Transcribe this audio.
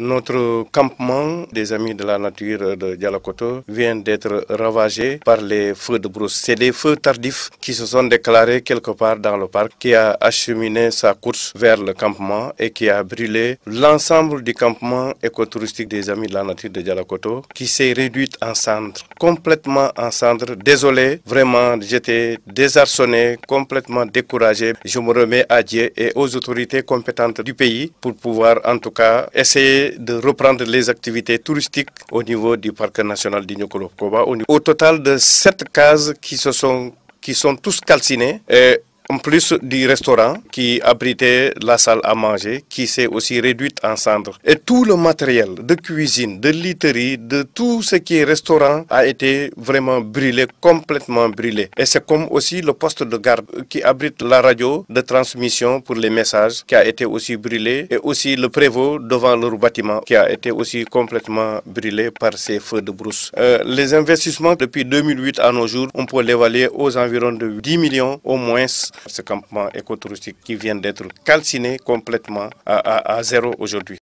Notre campement des Amis de la Nature de Dialakoto vient d'être ravagé par les feux de brousse. C'est des feux tardifs qui se sont déclarés quelque part dans le parc, qui a acheminé sa course vers le campement et qui a brûlé l'ensemble du campement écotouristique des Amis de la Nature de Dialakoto, qui s'est réduite en cendres complètement en cendres. Désolé, vraiment, j'étais désarçonné, complètement découragé. Je me remets à Dieu et aux autorités compétentes du pays pour pouvoir en tout cas essayer de reprendre les activités touristiques au niveau du parc national du Au total de sept cases qui sont qui sont tous calcinés. En plus du restaurant qui abritait la salle à manger, qui s'est aussi réduite en cendres. Et tout le matériel de cuisine, de literie, de tout ce qui est restaurant a été vraiment brûlé, complètement brûlé. Et c'est comme aussi le poste de garde qui abrite la radio de transmission pour les messages qui a été aussi brûlé et aussi le prévôt devant leur bâtiment qui a été aussi complètement brûlé par ces feux de brousse. Euh, les investissements depuis 2008 à nos jours, on peut l'évaluer aux environs de 10 millions au moins ce campement écotouristique qui vient d'être calciné complètement à, à zéro aujourd'hui.